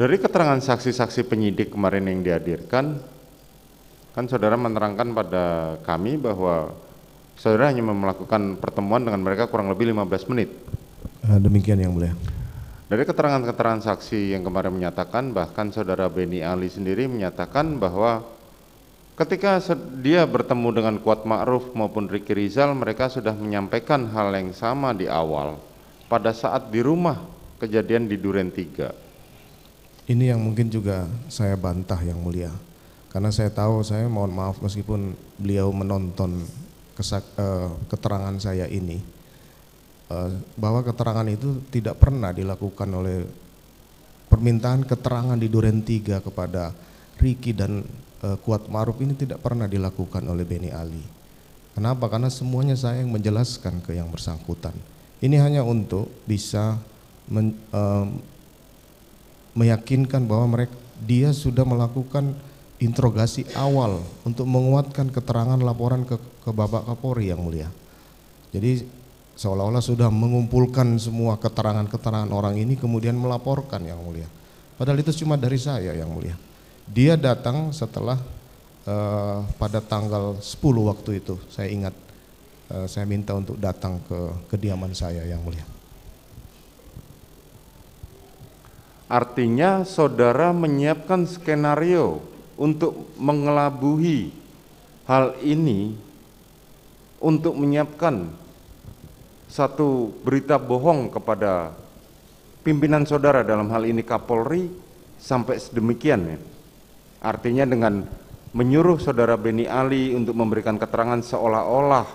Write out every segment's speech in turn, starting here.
Dari keterangan saksi-saksi penyidik kemarin yang dihadirkan, kan saudara menerangkan pada kami bahwa saudara hanya melakukan pertemuan dengan mereka kurang lebih 15 menit. Eh, demikian yang mulia. Dari keterangan-keterangan saksi yang kemarin menyatakan, bahkan saudara Beni Ali sendiri menyatakan bahwa ketika dia bertemu dengan Kuat Ma'ruf maupun Riki Rizal, mereka sudah menyampaikan hal yang sama di awal pada saat di rumah kejadian di Duren 3 ini yang mungkin juga saya bantah yang mulia. Karena saya tahu, saya mohon maaf meskipun beliau menonton kesak, eh, keterangan saya ini, eh, bahwa keterangan itu tidak pernah dilakukan oleh permintaan keterangan di Duren Tiga kepada Riki dan eh, Kuat Maruf ini tidak pernah dilakukan oleh Beni Ali. Kenapa? Karena semuanya saya yang menjelaskan ke yang bersangkutan. Ini hanya untuk bisa men, eh, meyakinkan bahwa mereka dia sudah melakukan interogasi awal untuk menguatkan keterangan laporan ke, ke Bapak Kapolri yang mulia. Jadi seolah-olah sudah mengumpulkan semua keterangan-keterangan orang ini kemudian melaporkan yang mulia. Padahal itu cuma dari saya yang mulia. Dia datang setelah uh, pada tanggal 10 waktu itu saya ingat uh, saya minta untuk datang ke kediaman saya yang mulia. Artinya saudara menyiapkan skenario untuk mengelabuhi hal ini untuk menyiapkan satu berita bohong kepada pimpinan saudara dalam hal ini Kapolri sampai sedemikian ya. Artinya dengan menyuruh saudara Beni Ali untuk memberikan keterangan seolah-olah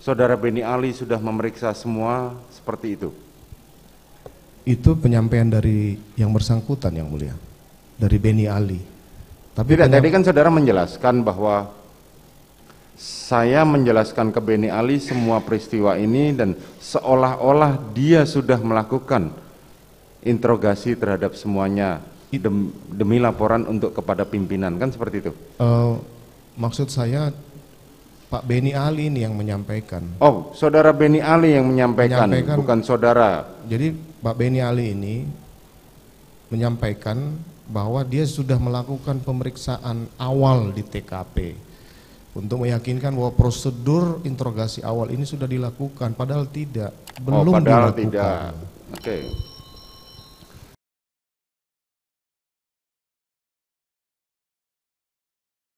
saudara Beni Ali sudah memeriksa semua seperti itu itu penyampaian dari yang bersangkutan yang mulia, dari Beni Ali. Tapi Tidak, tadi kan saudara menjelaskan bahwa saya menjelaskan ke Beni Ali semua peristiwa ini dan seolah-olah dia sudah melakukan interogasi terhadap semuanya dem, demi laporan untuk kepada pimpinan kan seperti itu. Uh, maksud saya Pak Beni Ali ini yang menyampaikan. Oh, saudara Beni Ali yang menyampaikan, menyampaikan bukan saudara. Jadi Pak Beni Ali ini menyampaikan bahwa dia sudah melakukan pemeriksaan awal di TKP untuk meyakinkan bahwa prosedur interogasi awal ini sudah dilakukan padahal tidak oh, belum oh, padahal dilakukan. tidak. Okay.